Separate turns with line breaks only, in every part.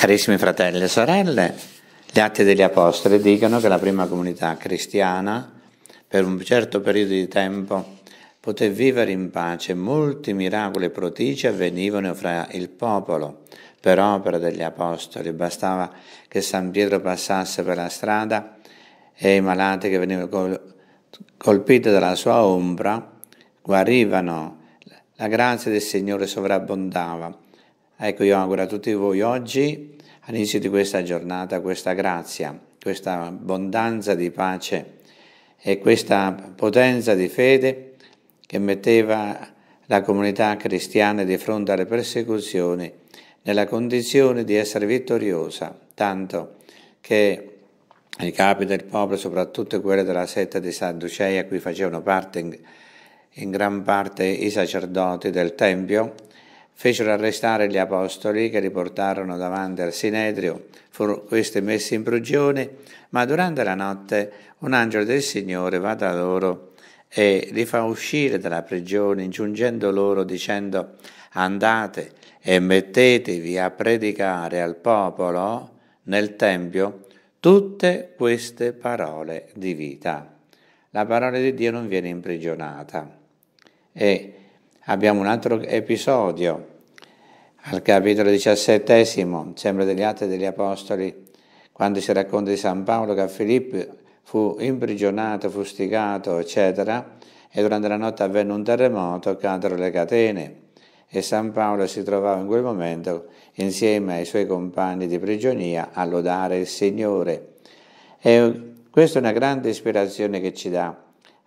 Carissimi fratelli e sorelle, gli Atti degli Apostoli dicono che la prima comunità cristiana per un certo periodo di tempo poté vivere in pace, molti miracoli e prodigi avvenivano fra il popolo per opera degli Apostoli, bastava che San Pietro passasse per la strada e i malati che venivano colpiti dalla sua ombra guarivano, la grazia del Signore sovrabbondava Ecco, io auguro a tutti voi oggi, all'inizio di questa giornata, questa grazia, questa abbondanza di pace e questa potenza di fede che metteva la comunità cristiana di fronte alle persecuzioni nella condizione di essere vittoriosa, tanto che i capi del popolo, soprattutto quelli della setta di Sadducei, a cui facevano parte in, in gran parte i sacerdoti del Tempio, Fecero arrestare gli apostoli che li portarono davanti al Sinedrio. Furono questi messi in prigione, ma durante la notte un angelo del Signore va da loro e li fa uscire dalla prigione, ingiungendo loro dicendo andate e mettetevi a predicare al popolo nel Tempio tutte queste parole di vita. La parola di Dio non viene imprigionata. E abbiamo un altro episodio al capitolo diciassettesimo, sempre degli Atti degli Apostoli, quando si racconta di San Paolo che a Filippo fu imprigionato, fustigato, eccetera, e durante la notte avvenne un terremoto, caddero le catene e San Paolo si trovava in quel momento insieme ai suoi compagni di prigionia a lodare il Signore. E questa è una grande ispirazione che ci dà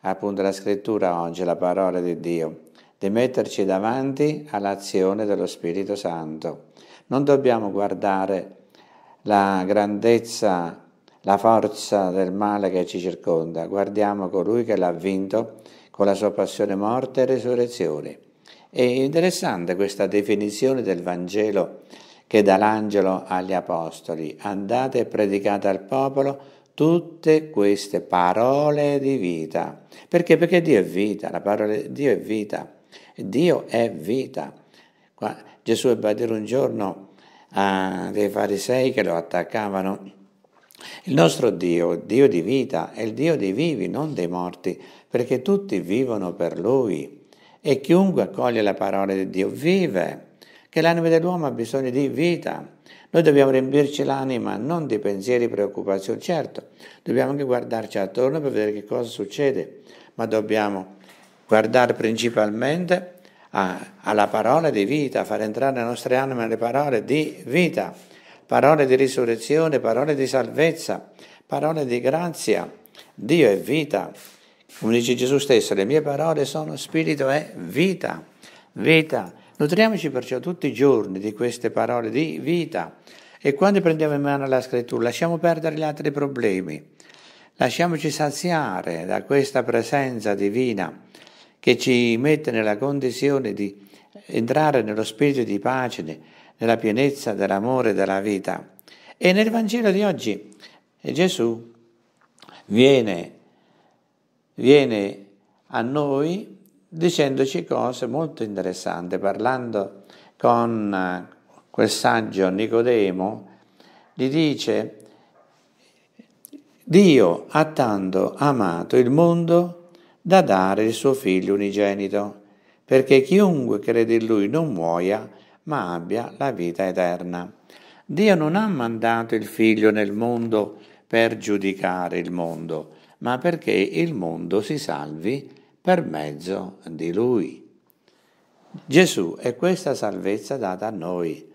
appunto la scrittura oggi, la parola di Dio di metterci davanti all'azione dello Spirito Santo. Non dobbiamo guardare la grandezza, la forza del male che ci circonda, guardiamo colui che l'ha vinto con la sua passione, morte e resurrezione. È interessante questa definizione del Vangelo che dà l'angelo agli apostoli. Andate e predicate al popolo tutte queste parole di vita. Perché? Perché Dio è vita, la parola di Dio è vita. Dio è vita. Qua, Gesù ebbe a dire un giorno a dei farisei che lo attaccavano, il nostro Dio, Dio di vita, è il Dio dei vivi, non dei morti, perché tutti vivono per Lui e chiunque accoglie la parola di Dio vive, che l'anima dell'uomo ha bisogno di vita. Noi dobbiamo riempirci l'anima non di pensieri e preoccupazioni, certo, dobbiamo anche guardarci attorno per vedere che cosa succede, ma dobbiamo guardare principalmente a, alla parola di vita, far entrare le nostre anime nelle parole di vita, parole di risurrezione, parole di salvezza, parole di grazia. Dio è vita. Come dice Gesù stesso, le mie parole sono spirito e vita. Vita. Nutriamoci perciò tutti i giorni di queste parole di vita. E quando prendiamo in mano la scrittura, lasciamo perdere gli altri problemi. Lasciamoci saziare da questa presenza divina che ci mette nella condizione di entrare nello spirito di pace, nella pienezza dell'amore e della vita. E nel Vangelo di oggi eh, Gesù viene, viene a noi dicendoci cose molto interessanti, parlando con eh, quel saggio Nicodemo, gli dice Dio ha tanto amato il mondo da dare il suo figlio unigenito, perché chiunque crede in lui non muoia, ma abbia la vita eterna. Dio non ha mandato il figlio nel mondo per giudicare il mondo, ma perché il mondo si salvi per mezzo di lui. Gesù è questa salvezza data a noi.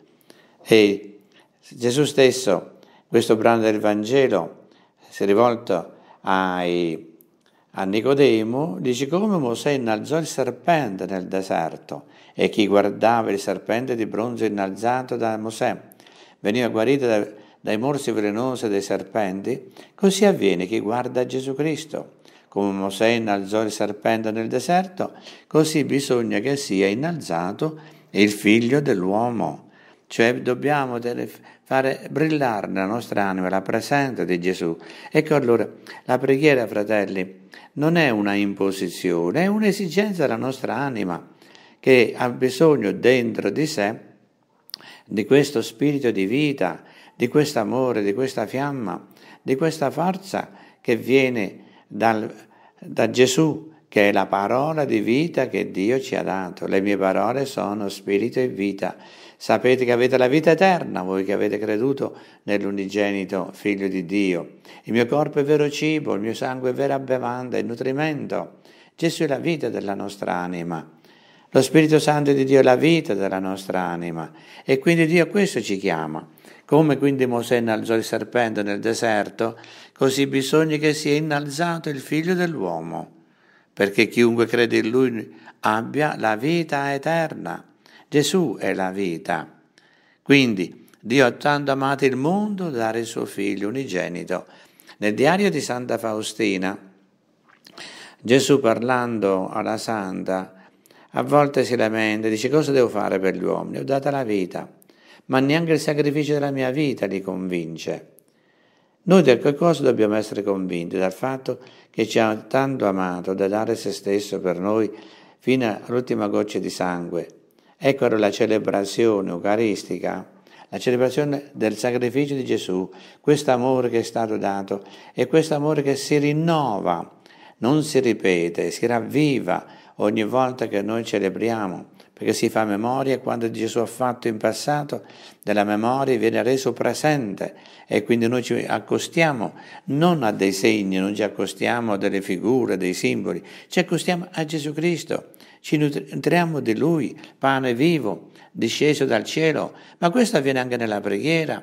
E Gesù stesso, questo brano del Vangelo, si è rivolto ai a Nicodemo dice come Mosè innalzò il serpente nel deserto e chi guardava il serpente di bronzo innalzato da Mosè veniva guarito da, dai morsi velenosi dei serpenti, così avviene chi guarda Gesù Cristo. Come Mosè innalzò il serpente nel deserto, così bisogna che sia innalzato il figlio dell'uomo cioè dobbiamo fare brillare la nostra anima, la presenza di Gesù. Ecco allora, la preghiera, fratelli, non è una imposizione, è un'esigenza della nostra anima che ha bisogno dentro di sé di questo spirito di vita, di questo amore, di questa fiamma, di questa forza che viene dal, da Gesù, che è la parola di vita che Dio ci ha dato. Le mie parole sono spirito e vita. Sapete che avete la vita eterna, voi che avete creduto nell'unigenito Figlio di Dio. Il mio corpo è vero cibo, il mio sangue è vera bevanda e nutrimento. Gesù è la vita della nostra anima. Lo Spirito Santo di Dio è la vita della nostra anima. E quindi Dio a questo ci chiama. Come quindi Mosè innalzò il serpente nel deserto, così bisogna che sia innalzato il figlio dell'uomo, perché chiunque crede in lui abbia la vita eterna. Gesù è la vita. Quindi Dio ha tanto amato il mondo da dare il suo figlio unigenito. Nel diario di Santa Faustina, Gesù parlando alla Santa, a volte si lamenta, dice cosa devo fare per gli uomini? Ho data la vita, ma neanche il sacrificio della mia vita li convince. Noi da che cosa dobbiamo essere convinti? Dal fatto che ci ha tanto amato da dare se stesso per noi fino all'ultima goccia di sangue. Ecco allora la celebrazione eucaristica, la celebrazione del sacrificio di Gesù, questo amore che è stato dato e questo amore che si rinnova, non si ripete, si ravviva ogni volta che noi celebriamo perché si fa memoria quando Gesù ha fatto in passato, della memoria viene reso presente e quindi noi ci accostiamo non a dei segni, non ci accostiamo a delle figure, dei simboli, ci accostiamo a Gesù Cristo, ci nutriamo di Lui, pane vivo, disceso dal cielo, ma questo avviene anche nella preghiera.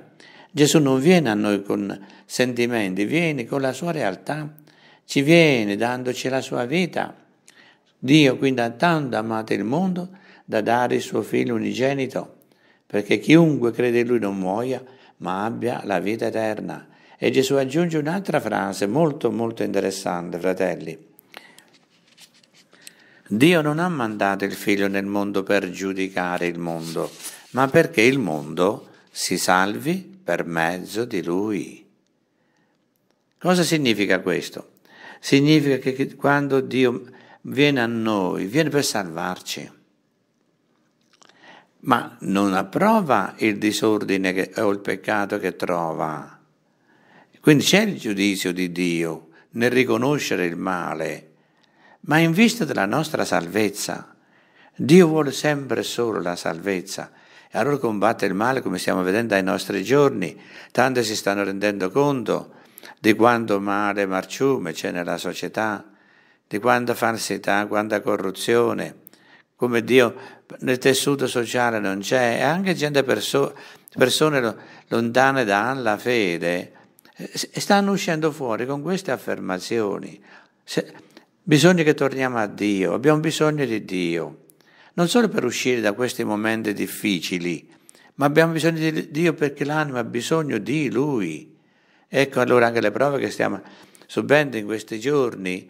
Gesù non viene a noi con sentimenti, viene con la sua realtà, ci viene dandoci la sua vita. Dio quindi ha tanto amato il mondo, da dare il suo figlio unigenito, perché chiunque crede in lui non muoia, ma abbia la vita eterna. E Gesù aggiunge un'altra frase molto molto interessante, fratelli. Dio non ha mandato il figlio nel mondo per giudicare il mondo, ma perché il mondo si salvi per mezzo di lui. Cosa significa questo? Significa che quando Dio viene a noi, viene per salvarci ma non approva il disordine che, o il peccato che trova. Quindi c'è il giudizio di Dio nel riconoscere il male, ma in vista della nostra salvezza. Dio vuole sempre solo la salvezza. E allora combatte il male come stiamo vedendo ai nostri giorni. Tante si stanno rendendo conto di quanto male marciume c'è nella società, di quanta falsità, quanta corruzione come Dio nel tessuto sociale non c'è, e anche gente perso- persone lontane dalla fede stanno uscendo fuori con queste affermazioni. Se, bisogna che torniamo a Dio, abbiamo bisogno di Dio, non solo per uscire da questi momenti difficili, ma abbiamo bisogno di Dio perché l'anima ha bisogno di Lui. Ecco allora anche le prove che stiamo subendo in questi giorni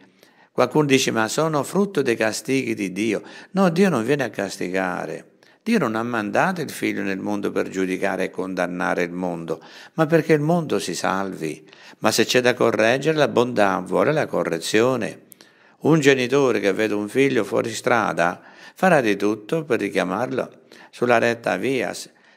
Qualcuno dice, ma sono frutto dei castighi di Dio. No, Dio non viene a castigare. Dio non ha mandato il figlio nel mondo per giudicare e condannare il mondo, ma perché il mondo si salvi. Ma se c'è da correggere, la bontà vuole la correzione. Un genitore che vede un figlio fuori strada farà di tutto per richiamarlo sulla retta via.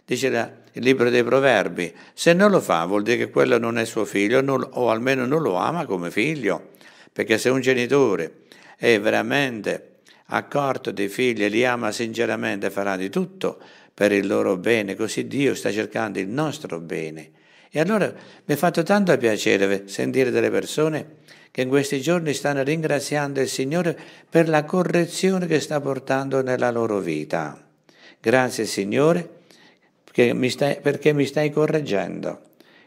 Dice il libro dei proverbi, se non lo fa vuol dire che quello non è suo figlio o almeno non lo ama come figlio. Perché se un genitore è veramente accorto dei figli e li ama sinceramente, farà di tutto per il loro bene, così Dio sta cercando il nostro bene. E allora mi è fatto tanto piacere sentire delle persone che in questi giorni stanno ringraziando il Signore per la correzione che sta portando nella loro vita. Grazie Signore perché mi stai, perché mi stai correggendo.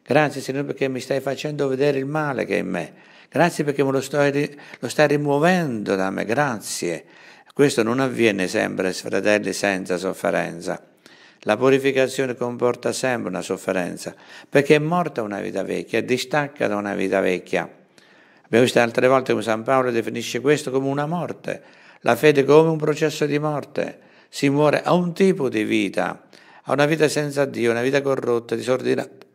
Grazie Signore perché mi stai facendo vedere il male che è in me. Grazie perché me lo, stai, lo stai rimuovendo da me. Grazie. Questo non avviene sempre, fratelli, senza sofferenza. La purificazione comporta sempre una sofferenza, perché è morta una vita vecchia, è distacca da una vita vecchia. Abbiamo visto altre volte come San Paolo definisce questo come una morte, la fede come un processo di morte. Si muore a un tipo di vita, a una vita senza Dio, una vita corrotta, disordinata,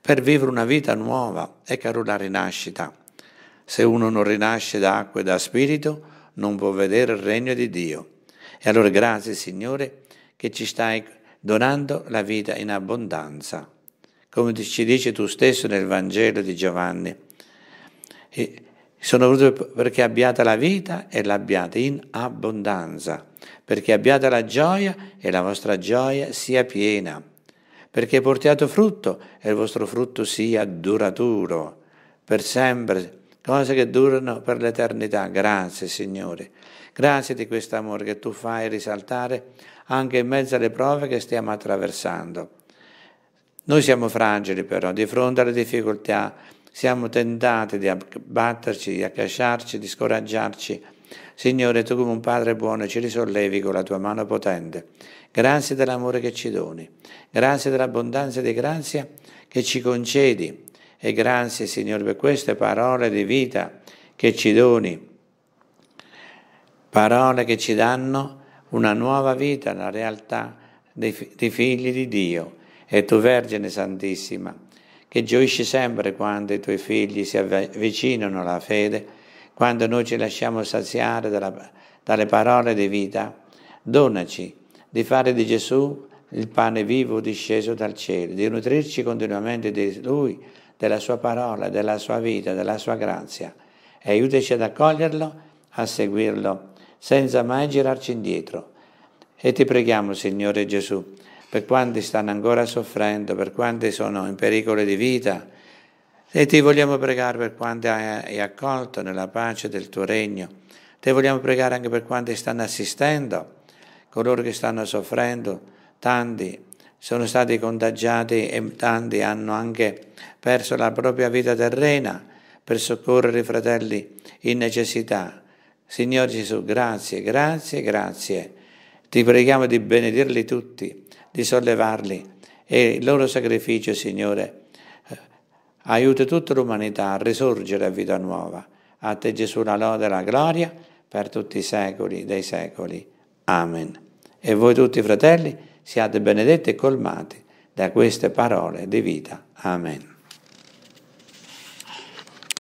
per vivere una vita nuova e caro la rinascita. Se uno non rinasce da acqua e da spirito, non può vedere il regno di Dio. E allora grazie Signore che ci stai donando la vita in abbondanza. Come ci dici tu stesso nel Vangelo di Giovanni, sono venuto perché abbiate la vita e l'abbiate in abbondanza, perché abbiate la gioia e la vostra gioia sia piena perché portiate frutto e il vostro frutto sia duraturo, per sempre, cose che durano per l'eternità. Grazie Signore. Grazie di questo amore che tu fai risaltare anche in mezzo alle prove che stiamo attraversando. Noi siamo fragili però, di fronte alle difficoltà siamo tentati di abbatterci, di accasciarci, di scoraggiarci Signore, tu come un Padre buono ci risollevi con la tua mano potente. Grazie dell'amore che ci doni, grazie dell'abbondanza di grazia che ci concedi e grazie Signore per queste parole di vita che ci doni, parole che ci danno una nuova vita, una realtà dei, dei figli di Dio. E tu Vergine Santissima, che gioisci sempre quando i tuoi figli si avvicinano alla fede, quando noi ci lasciamo saziare dalla, dalle parole di vita, donaci di fare di Gesù il pane vivo disceso dal cielo, di nutrirci continuamente di Lui, della Sua parola, della Sua vita, della Sua grazia, e aiutaci ad accoglierlo, a seguirlo, senza mai girarci indietro. E ti preghiamo, Signore Gesù, per quanti stanno ancora soffrendo, per quanti sono in pericolo di vita, e ti vogliamo pregare per quanti hai accolto nella pace del tuo regno. Te vogliamo pregare anche per quanti stanno assistendo, coloro che stanno soffrendo, tanti sono stati contagiati e tanti hanno anche perso la propria vita terrena per soccorrere i fratelli in necessità. Signore Gesù, grazie, grazie, grazie. Ti preghiamo di benedirli tutti, di sollevarli e il loro sacrificio, Signore, Aiuta tutta l'umanità a risorgere a vita nuova. A te Gesù la lode e la gloria per tutti i secoli dei secoli. Amen. E voi tutti fratelli siate benedetti e colmati da queste parole di vita. Amen.